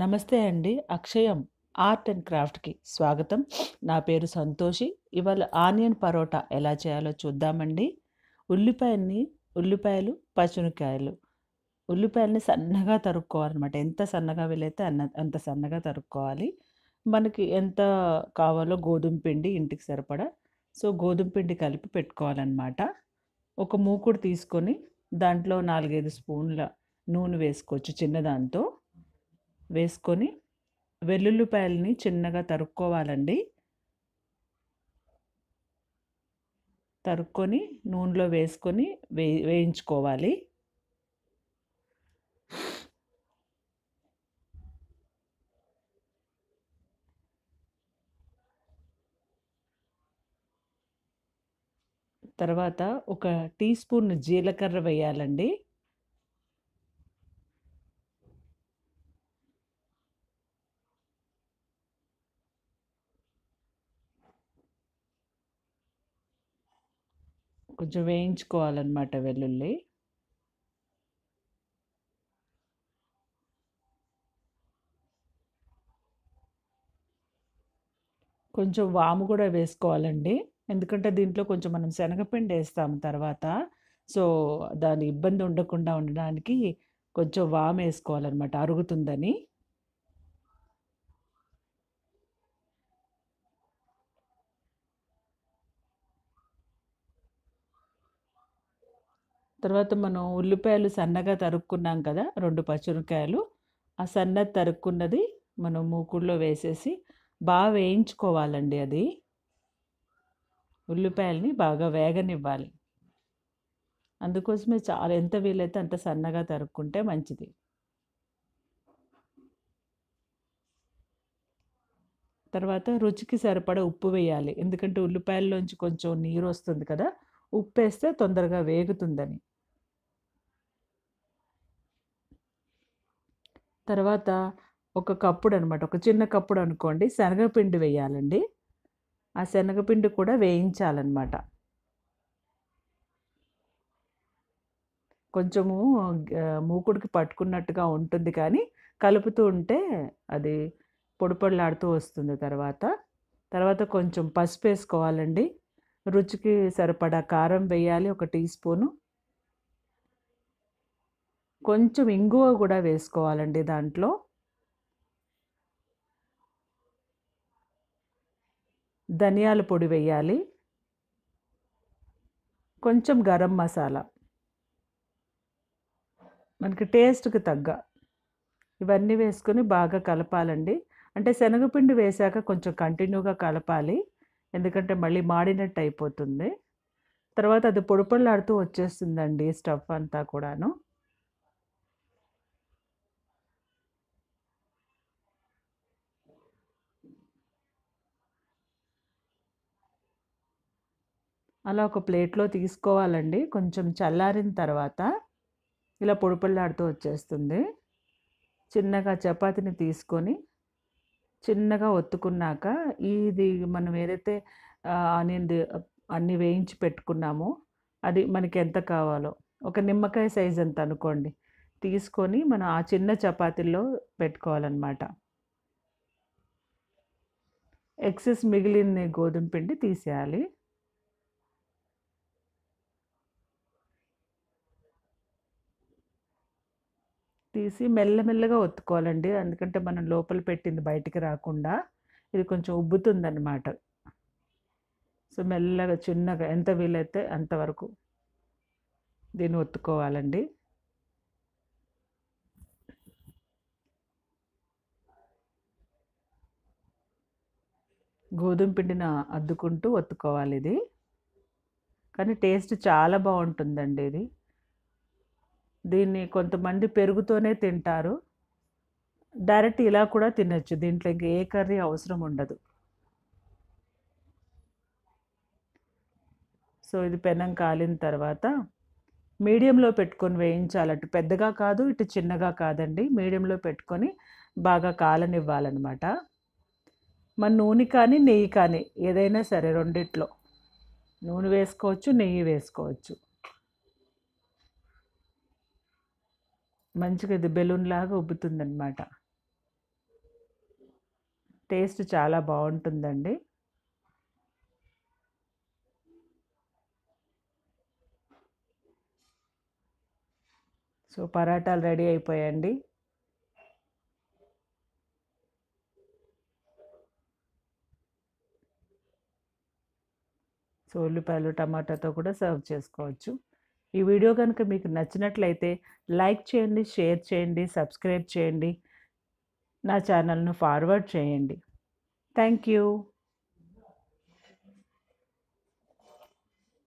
నమస్తే అండి అక్షయం art and క్రాఫ్ట్కి స్వాగతం నా పేరు సంతోషి ఇవాళ ఆనియన్ పరోటా ఎలా చేయాలో చూద్దామండి ఉల్లిపాయని ఉల్లిపాయలు పచ్చనికాయలు ఉల్లిపాయలని సన్నగా తరుక్కోవాలన్నమాట ఎంత సన్నగా వీలైతే అన్న అంత సన్నగా తరుక్కోవాలి మనకి ఎంత కావాలో గోధుమ పిండి ఇంటికి సరిపడా సో గోధుమ పిండి కలిపి పెట్టుకోవాలన్నమాట ఒక మూకుడు తీసుకొని దాంట్లో నాలుగైదు స్పూన్ల నూనె వేసుకోవచ్చు చిన్నదాంతో వేసుకొని వెల్లుల్లిపాయలని చిన్నగా తరుక్కోవాలండి తరుక్కొని నూనెలో వేసుకొని వే వేయించుకోవాలి తర్వాత ఒక టీ స్పూన్ జీలకర్ర వేయాలండి కొంచెం వేయించుకోవాలన్నమాట వెల్లుల్లి కొంచెం వాము కూడా వేసుకోవాలండి ఎందుకంటే దీంట్లో కొంచెం మనం శనగపిండి వేస్తాము తర్వాత సో దాని ఇబ్బంది ఉండకుండా ఉండడానికి కొంచెం వాము వేసుకోవాలన్నమాట అరుగుతుందని తర్వాత మనం ఉల్లిపాయలు సన్నగా తరుక్కున్నాం కదా రెండు పచ్చిమిరకాయలు ఆ సన్న తరుక్కున్నది మనం మూకుడులో వేసేసి బాగా వేయించుకోవాలండి అది ఉల్లిపాయలని బాగా వేగనివ్వాలి అందుకోసమే చాలా ఎంత వీలైతే అంత సన్నగా తరుక్కుంటే మంచిది తర్వాత రుచికి సరిపడ ఉప్పు వేయాలి ఎందుకంటే ఉల్లిపాయల్లోంచి కొంచెం నీరు వస్తుంది కదా ఉప్పు వేస్తే తొందరగా వేగుతుందని తర్వాత ఒక కప్పుడు అనమాట ఒక చిన్న కప్పుడు అనుకోండి శనగపిండి వేయాలండి ఆ శనగపిండి కూడా వేయించాలన్నమాట కొంచెము మూకుడికి పట్టుకున్నట్టుగా ఉంటుంది కానీ కలుపుతూ ఉంటే అది పొడిపొడిలాడుతూ వస్తుంది తర్వాత తర్వాత కొంచెం పసుపు వేసుకోవాలండి రుచికి సరిపడా కారం వేయాలి ఒక టీ స్పూను కొంచెం ఇంగువ కూడా వేసుకోవాలండి దాంట్లో ధనియాల పొడి వేయాలి కొంచెం గరం మసాలా మనకి టేస్ట్కి తగ్గ ఇవన్నీ వేసుకొని బాగా కలపాలండి అంటే శనగపిండి వేశాక కొంచెం కంటిన్యూగా కలపాలి ఎందుకంటే మళ్ళీ మాడినట్టు అయిపోతుంది తర్వాత అది ఆడుతూ వచ్చేస్తుందండి స్టఫ్ అంతా కూడాను అలా ఒక ప్లేట్లో తీసుకోవాలండి కొంచెం చల్లారిన తర్వాత ఇలా పొడిపళ్ళాడుతూ వచ్చేస్తుంది చిన్నగా చపాతీని తీసుకొని చిన్నగా ఒత్తుకున్నాక ఇది మనం ఏదైతే ఆనియన్ అన్నీ వేయించి పెట్టుకున్నామో అది మనకి ఎంత కావాలో ఒక నిమ్మకాయ సైజ్ ఎంత అనుకోండి తీసుకొని మనం ఆ చిన్న చపాతీల్లో పెట్టుకోవాలన్నమాట ఎక్సెస్ మిగిలిన గోధుమ పిండి తీసేయాలి తీసి మెల్లమెల్లగా ఒత్తుకోవాలండి ఎందుకంటే మనం లోపల పెట్టింది బయటికి రాకుండా ఇది కొంచెం ఉబ్బుతుందన్నమాట సో మెల్లగా చిన్నగా ఎంత వీలైతే అంతవరకు దీన్ని ఒత్తుకోవాలండి గోధుమ పిండిని అద్దుకుంటూ ఒత్తుకోవాలి ఇది కానీ టేస్ట్ చాలా బాగుంటుందండి ఇది దీన్ని కొంతమంది పెరుగుతోనే తింటారు డైరెక్ట్ ఇలా కూడా తినచ్చు దీంట్లో ఇంకా ఏ కర్రీ అవసరం ఉండదు సో ఇది పెనం కాలిన తర్వాత మీడియంలో పెట్టుకొని వేయించాలి అటు పెద్దగా కాదు ఇటు చిన్నగా కాదండి మీడియంలో పెట్టుకొని బాగా కాలనివ్వాలన్నమాట మన నూనె కానీ నెయ్యి కానీ ఏదైనా సరే రెండిట్లో నూనె వేసుకోవచ్చు నెయ్యి వేసుకోవచ్చు మంచిగా ఇది బెలూన్ లాగా ఉబ్బుతుందన్నమాట టేస్ట్ చాలా బాగుంటుందండి సో పరాటాలు రెడీ అయిపోయాయండి సో ఉల్లిపాయలు టమాటాతో కూడా సర్వ్ చేసుకోవచ్చు ఈ వీడియో కనుక మీకు నచ్చినట్లయితే లైక్ చేయండి షేర్ చేయండి సబ్స్క్రైబ్ చేయండి నా ఛానల్ను ఫార్వర్డ్ చేయండి థ్యాంక్ యూ